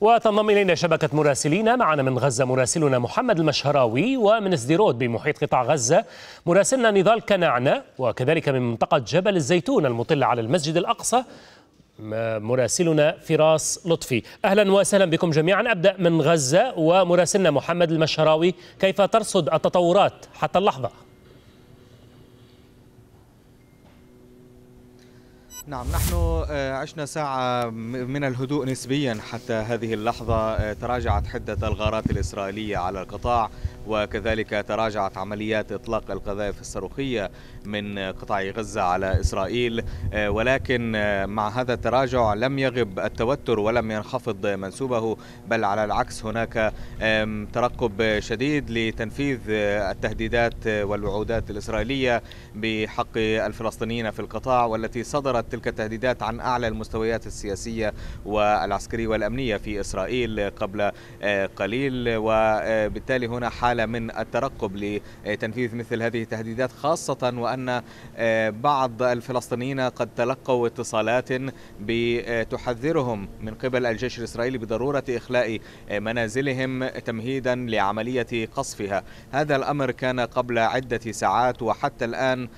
وتنضم إلينا شبكة مراسلينا معنا من غزة مراسلنا محمد المشهراوي ومن سديرود بمحيط قطاع غزة مراسلنا نضال كنعنة وكذلك من منطقة جبل الزيتون المطلة على المسجد الأقصى مراسلنا فراس لطفي أهلا وسهلا بكم جميعا أبدأ من غزة ومراسلنا محمد المشهراوي كيف ترصد التطورات حتى اللحظة نعم نحن آه، عشنا ساعة من الهدوء نسبيا حتى هذه اللحظة آه، تراجعت حدة الغارات الإسرائيلية على القطاع وكذلك تراجعت عمليات إطلاق القذائف الصاروخية من قطاع غزة على إسرائيل آه، ولكن مع هذا التراجع لم يغب التوتر ولم ينخفض منسوبه بل على العكس هناك ترقب شديد لتنفيذ التهديدات والوعودات الإسرائيلية بحق الفلسطينيين في القطاع والتي صدرت تلك التهديدات عن أعلى المستويات السياسية والعسكرية والأمنية في إسرائيل قبل آه، قليل وبالتالي هنا حالة من الترقب لتنفيذ مثل هذه التهديدات خاصة وأن آه، بعض الفلسطينيين قد تلقوا اتصالات بتحذرهم آه، من قبل الجيش الإسرائيلي بضرورة إخلاء منازلهم تمهيدا لعملية قصفها هذا الأمر كان قبل عدة ساعات وحتى الآن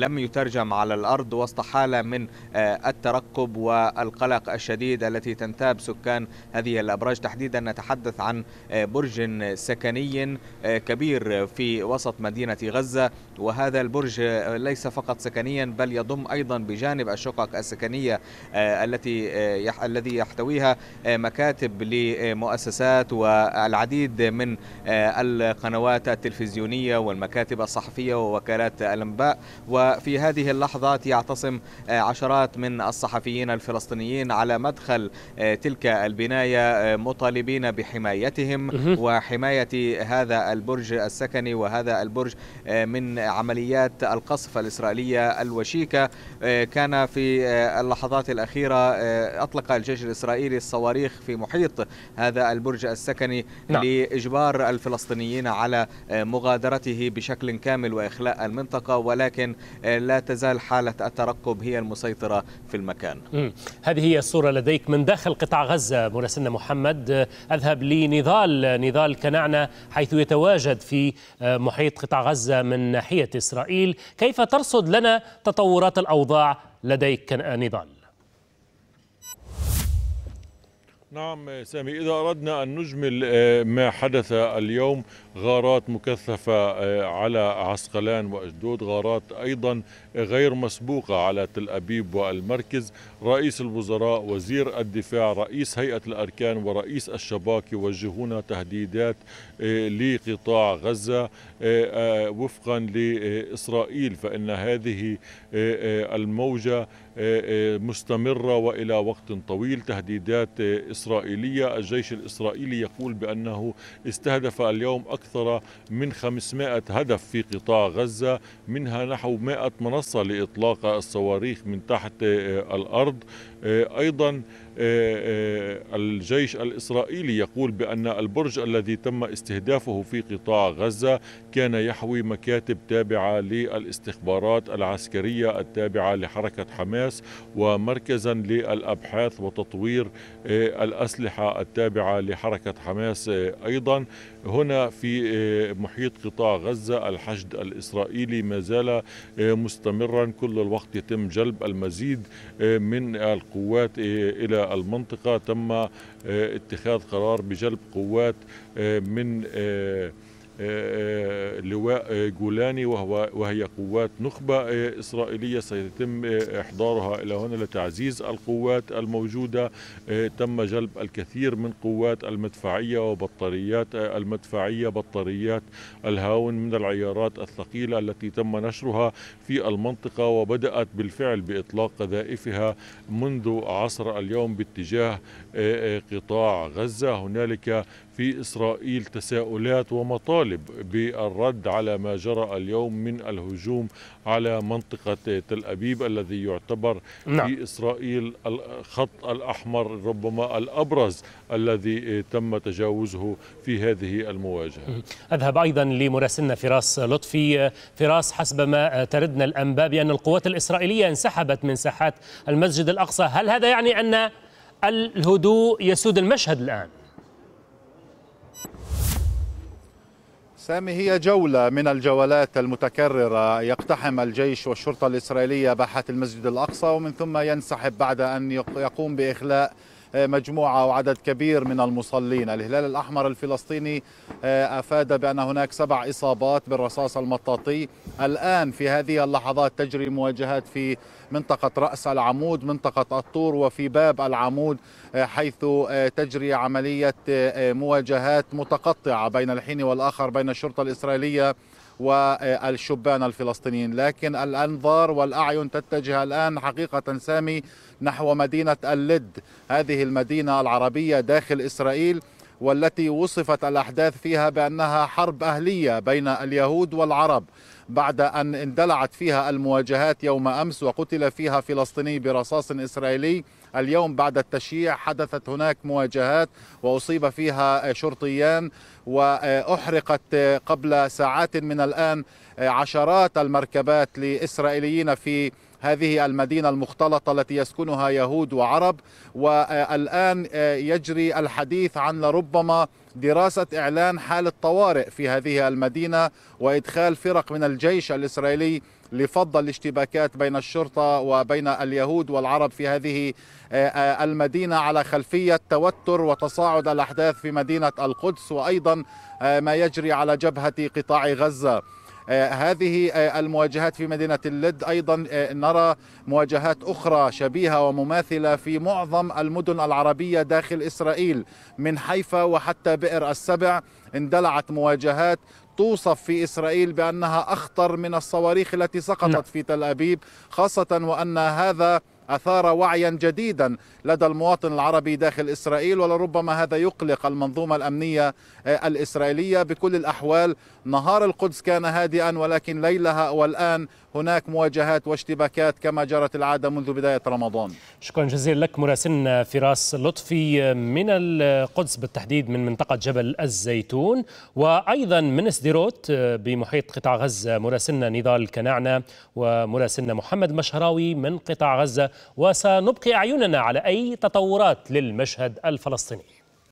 لم يترجم على الأرض وسط حالة من آه، الترقب والقلق الشديد التي تنتاب سكان هذه الأبراج تحديدا نتحدث عن آه، برج سكني آه، كبير في وسط مدينة غزة وهذا البرج ليس فقط سكنيا بل يضم أيضا بجانب الشقق السكنية التي الذي يحتويها مكاتب لمؤسسات والعديد من القنوات التلفزيونية والمكاتب الصحفية ووكالات الأنباء وفي هذه اللحظات يعتصم عشرات من الصحفيين الفلسطينيين على مدخل آه، تلك البناية آه، مطالبين بحمايتهم وحماية هذا البرج السكني وهذا البرج آه، من عمليات القصف الإسرائيلية الوشيكة كان في اللحظات الأخيرة أطلق الجيش الإسرائيلي الصواريخ في محيط هذا البرج السكني نعم. لإجبار الفلسطينيين على مغادرته بشكل كامل وإخلاء المنطقة ولكن لا تزال حالة الترقب هي المسيطرة السيطرة في المكان مم. هذه هي الصورة لديك من داخل قطاع غزة مراسلنا محمد أذهب لنضال نضال كنعنة حيث يتواجد في آه، محيط قطاع غزة من ناحية إسرائيل كيف ترصد لنا تطورات الأوضاع لديك آه، نضال نعم سامي إذا أردنا أن نجمل آه، ما حدث اليوم غارات مكثفة آه، على عسقلان وأجدود غارات أيضا غير مسبوقة على تل أبيب والمركز رئيس الوزراء وزير الدفاع رئيس هيئة الأركان ورئيس الشباك يوجهون تهديدات آه، لقطاع غزة آه، وفقا لإسرائيل فإن هذه الموجة مستمرة وإلى وقت طويل تهديدات إسرائيلية الجيش الإسرائيلي يقول بأنه استهدف اليوم أكثر أكثر من 500 هدف في قطاع غزة منها نحو 100 منصة لإطلاق الصواريخ من تحت الأرض آه، أيضا آه، آه، الجيش الإسرائيلي يقول بأن البرج الذي تم استهدافه في قطاع غزة كان يحوي مكاتب تابعة للاستخبارات العسكرية التابعة لحركة حماس ومركزا للأبحاث وتطوير الأسلحة التابعة لحركة حماس أيضا هنا في محيط قطاع غزة الحشد الإسرائيلي ما زال مستمرا كل الوقت يتم جلب المزيد من القوى قوات إيه، إلى المنطقة تم آه، اتخاذ قرار بجلب قوات آه، من آه، آه، آه، لواء آه، جولاني وهو وهي قوات نخبة إسرائيلية سيتم إحضارها إلى هنا لتعزيز القوات الموجودة تم جلب الكثير من قوات المدفعية وبطاريات المدفعية بطاريات الهاون من العيارات الثقيلة التي تم نشرها في المنطقة وبدأت بالفعل بإطلاق قذائفها منذ عصر اليوم باتجاه قطاع غزة هنالك في إسرائيل تساؤلات ومطالب يطالب بالرد على ما جرى اليوم من الهجوم على منطقة تل أبيب الذي يعتبر نعم. في إسرائيل الخط الأحمر ربما الأبرز الذي تم تجاوزه في هذه المواجهة أذهب أيضا لمراسلنا فراس لطفي فراس حسب ما تردنا الأنباء بأن القوات الإسرائيلية انسحبت من ساحات المسجد الأقصى هل هذا يعني أن الهدوء يسود المشهد الآن؟ سامي هي جولة من الجولات المتكررة يقتحم الجيش والشرطة الإسرائيلية باحة المسجد الأقصى ومن ثم ينسحب بعد أن يقوم بإخلاء مجموعة وعدد كبير من المصلين الهلال الأحمر الفلسطيني آه، أفاد بأن هناك سبع إصابات بالرصاص المطاطي الآن في هذه اللحظات تجري مواجهات في منطقة رأس العمود منطقة الطور وفي باب العمود آه، حيث آه، تجري عملية مواجهات متقطعة بين الحين والآخر بين الشرطة الإسرائيلية والشبان الفلسطينيين لكن الأنظار والأعين تتجه الآن حقيقة سامي نحو مدينة اللد هذه المدينة العربية داخل إسرائيل والتي وصفت الأحداث فيها بأنها حرب أهلية بين اليهود والعرب بعد أن اندلعت فيها المواجهات يوم أمس وقتل فيها فلسطيني برصاص إسرائيلي اليوم بعد التشييع حدثت هناك مواجهات وأصيب فيها شرطيان وأحرقت قبل ساعات من الآن عشرات المركبات لإسرائيليين في هذه المدينة المختلطة التي يسكنها يهود وعرب والآن آه، يجري الحديث عن لربما دراسة إعلان حالة طوارئ في هذه المدينة وإدخال فرق من الجيش الإسرائيلي لفض الاشتباكات بين الشرطه وبين اليهود والعرب في هذه آه، آه، المدينه على خلفيه توتر وتصاعد الاحداث في مدينه القدس وايضا ما يجري على جبهه قطاع غزه آه، هذه آه، المواجهات في مدينة اللد أيضا آه، نرى مواجهات أخرى شبيهة ومماثلة في معظم المدن العربية داخل إسرائيل من حيفا وحتى بئر السبع اندلعت مواجهات توصف في اسرائيل بانها اخطر من الصواريخ التي سقطت نعم. في تل ابيب خاصه وان هذا أثار وعيا جديدا لدى المواطن العربي داخل إسرائيل ولربما هذا يقلق المنظومة الأمنية آه، الإسرائيلية بكل الأحوال نهار القدس كان هادئا ولكن ليلها والآن هناك مواجهات واشتباكات كما جرت العادة منذ بداية رمضان شكرا جزيلا لك مراسلنا فراس لطفي من القدس بالتحديد من منطقة جبل الزيتون وأيضا من سديروت بمحيط قطاع غزة مراسلنا نضال كنعنة ومراسلنا محمد مشهراوي من قطاع غزة وسنبقي أعيننا على أي تطورات للمشهد الفلسطيني